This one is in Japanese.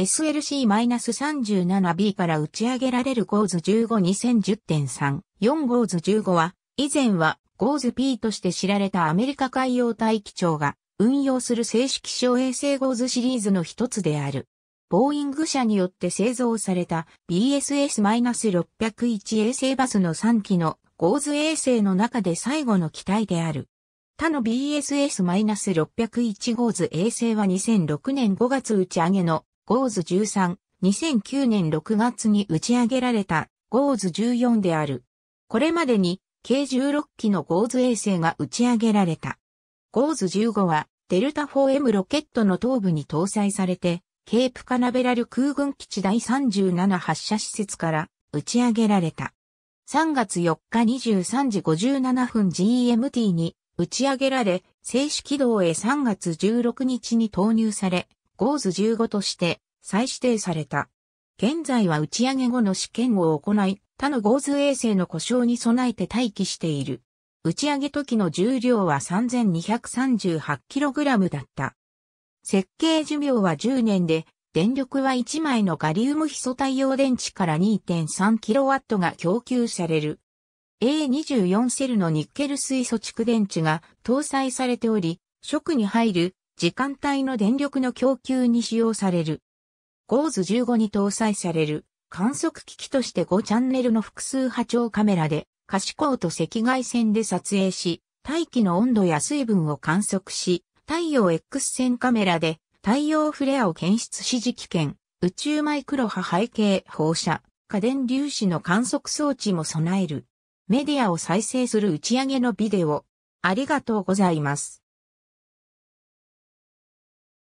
SLC-37B から打ち上げられるゴーズ15-2010.3、4ゴーズ15は、以前はゴーズ P として知られたアメリカ海洋大気庁が運用する正式小衛星ゴーズシリーズの一つである。ボーイング社によって製造された BSS-601 衛星バスの3機のゴーズ衛星の中で最後の機体である。他の BSS-601 ゴーズ衛星は2006年5月打ち上げのゴーズ13、2009年6月に打ち上げられたゴーズ14である。これまでに計16機のゴーズ衛星が打ち上げられた。ゴーズ15はデルタ 4M ロケットの頭部に搭載されて、ケープカナベラル空軍基地第37発射施設から打ち上げられた。3月4日23時57分 GMT に打ち上げられ、静止軌道へ3月16日に投入され、ゴーズ15として再指定された。現在は打ち上げ後の試験を行い、他のゴーズ衛星の故障に備えて待機している。打ち上げ時の重量は 3238kg だった。設計寿命は10年で、電力は1枚のガリウムヒ素太陽電池から 2.3kW が供給される。A24 セルのニッケル水素蓄電池が搭載されており、食に入る時間帯の電力の供給に使用される。GOES15 に搭載される観測機器として5チャンネルの複数波長カメラで可視光と赤外線で撮影し、大気の温度や水分を観測し、太陽 X 線カメラで太陽フレアを検出し磁気圏、宇宙マイクロ波背景放射、家電粒子の観測装置も備える。メディアを再生する打ち上げのビデオ。ありがとうございます。